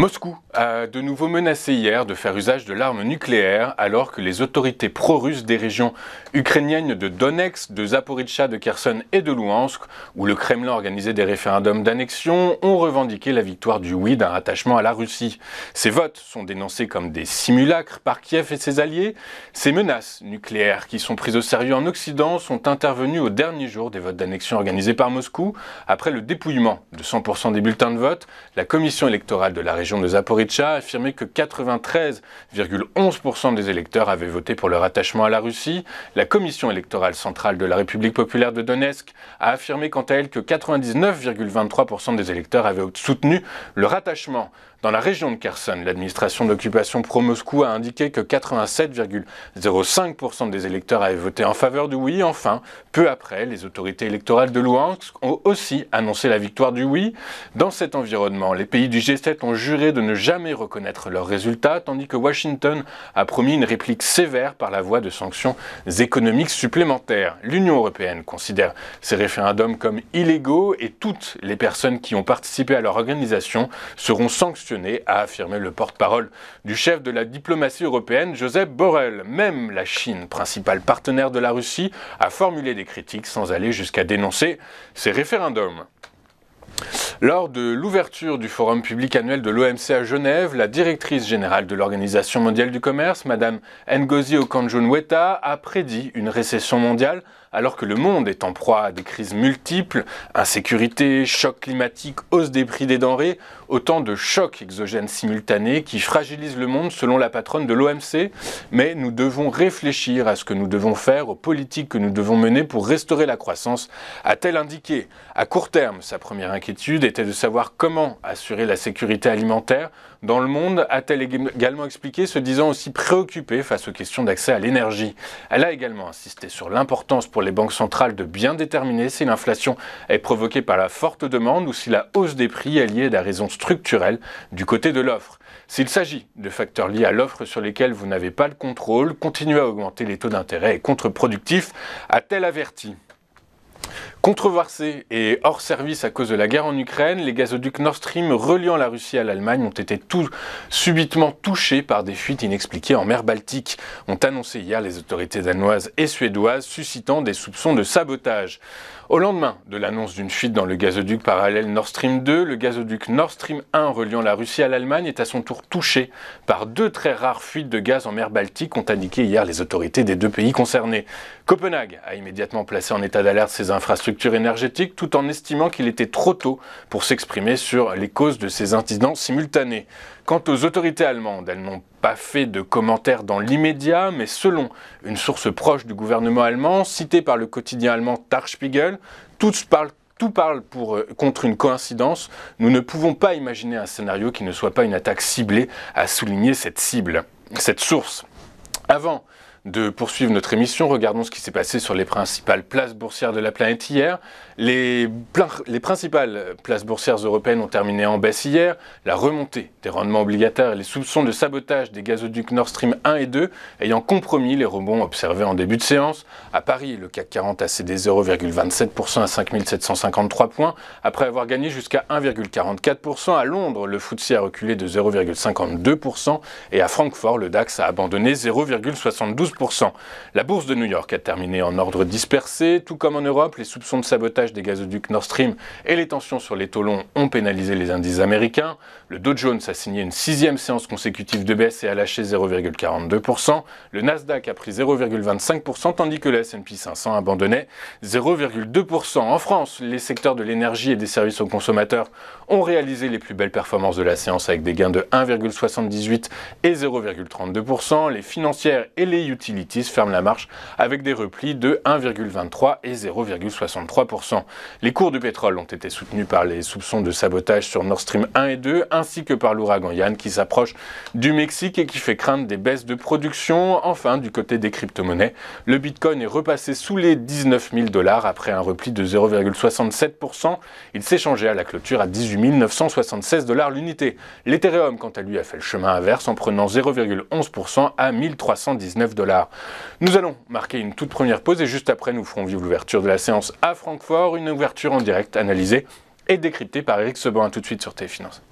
Moscou a de nouveau menacé hier de faire usage de l'arme nucléaire alors que les autorités pro-russes des régions ukrainiennes de Donetsk, de Zaporizhzhia, de Kherson et de Luhansk, où le Kremlin organisait des référendums d'annexion, ont revendiqué la victoire du oui d'un attachement à la Russie. Ces votes sont dénoncés comme des simulacres par Kiev et ses alliés. Ces menaces nucléaires qui sont prises au sérieux en Occident sont intervenues au dernier jour des votes d'annexion organisés par Moscou après le dépouillement de 100% des bulletins de vote. La commission électorale de la région région de Zaporizhzhia, affirmé que 93,11% des électeurs avaient voté pour leur attachement à la Russie. La commission électorale centrale de la République populaire de Donetsk a affirmé quant à elle que 99,23% des électeurs avaient soutenu le rattachement dans la région de Kherson, l'administration d'occupation pro-Moscou a indiqué que 87,05% des électeurs avaient voté en faveur du oui. Enfin, peu après, les autorités électorales de Luhansk ont aussi annoncé la victoire du oui. Dans cet environnement, les pays du G7 ont juré de ne jamais reconnaître leurs résultats, tandis que Washington a promis une réplique sévère par la voie de sanctions économiques supplémentaires. L'Union européenne considère ces référendums comme illégaux et toutes les personnes qui ont participé à leur organisation seront sanctionnées a affirmé le porte-parole du chef de la diplomatie européenne, Joseph Borrell. Même la Chine, principal partenaire de la Russie, a formulé des critiques sans aller jusqu'à dénoncer ces référendums. Lors de l'ouverture du forum public annuel de l'OMC à Genève, la directrice générale de l'Organisation mondiale du commerce, Madame Ngozi okonjo weta a prédit une récession mondiale alors que le monde est en proie à des crises multiples, insécurité, choc climatique, hausse des prix des denrées, autant de chocs exogènes simultanés qui fragilisent le monde selon la patronne de l'OMC, mais nous devons réfléchir à ce que nous devons faire, aux politiques que nous devons mener pour restaurer la croissance, a-t-elle indiqué. À court terme, sa première inquiétude était de savoir comment assurer la sécurité alimentaire dans le monde, a-t-elle également expliqué, se disant aussi préoccupée face aux questions d'accès à l'énergie. Elle a également insisté sur l'importance pour les banques centrales de bien déterminer si l'inflation est provoquée par la forte demande ou si la hausse des prix est liée à des raisons structurelles du côté de l'offre. S'il s'agit de facteurs liés à l'offre sur lesquels vous n'avez pas le contrôle, continuer à augmenter les taux d'intérêt est contre-productif, a-t-elle averti. Controversés et hors service à cause de la guerre en Ukraine, les gazoducs Nord Stream reliant la Russie à l'Allemagne ont été tout subitement touchés par des fuites inexpliquées en mer Baltique, ont annoncé hier les autorités danoises et suédoises, suscitant des soupçons de sabotage. Au lendemain de l'annonce d'une fuite dans le gazoduc parallèle Nord Stream 2, le gazoduc Nord Stream 1 reliant la Russie à l'Allemagne est à son tour touché par deux très rares fuites de gaz en mer Baltique, ont indiqué hier les autorités des deux pays concernés. Copenhague a immédiatement placé en état d'alerte ses infrastructures énergétiques tout en estimant qu'il était trop tôt pour s'exprimer sur les causes de ces incidents simultanés. Quant aux autorités allemandes, elles n'ont pas fait de commentaires dans l'immédiat, mais selon une source proche du gouvernement allemand, citée par le quotidien allemand Tarspiegel, Spiegel, tout parle euh, contre une coïncidence. Nous ne pouvons pas imaginer un scénario qui ne soit pas une attaque ciblée, a souligné cette cible, cette source. Avant de poursuivre notre émission. Regardons ce qui s'est passé sur les principales places boursières de la planète hier. Les, principales places boursières européennes ont terminé en baisse hier. La remontée des rendements obligataires et les soupçons de sabotage des gazoducs Nord Stream 1 et 2 ayant compromis les rebonds observés en début de séance. À Paris, le CAC 40 a cédé 0,27% à 5753 points après avoir gagné jusqu'à 1,44%. À Londres, le FTSE a reculé de 0,52% et à Francfort, le DAX a abandonné 0,72%. La bourse de New York a terminé en ordre dispersé. Tout comme en Europe, les soupçons de sabotage des gazoducs Nord Stream et les tensions sur les taux longs ont pénalisé les indices américains. Le Dow Jones a signé une sixième séance consécutive de baisse et a lâché 0,42%. Le Nasdaq a pris 0,25% tandis que le S&P 500 abandonnait 0,2%. En France, les secteurs de l'énergie et des services aux consommateurs ont réalisé les plus belles performances de la séance avec des gains de 1,78 et 0,32%. Les financières et les utilities ferme la marche avec des replis de 1,23 et 0,63%. Les cours du pétrole ont été soutenus par les soupçons de sabotage sur Nord Stream 1 et 2, ainsi que par l'ouragan Yann qui s'approche du Mexique et qui fait craindre des baisses de production. Enfin, du côté des crypto-monnaies, le Bitcoin est repassé sous les 19 000 dollars après un repli de 0,67%. Il s'échangeait à la clôture à 18 976 dollars l'unité. L'Ethereum, quant à lui, a fait le chemin inverse en prenant 0,11% à 1319 dollars. Nous allons marquer une toute première pause et juste après, nous ferons vivre l'ouverture de la séance à Francfort, une ouverture en direct analysée et décryptée par Eric Seban. tout de suite sur TF Finance.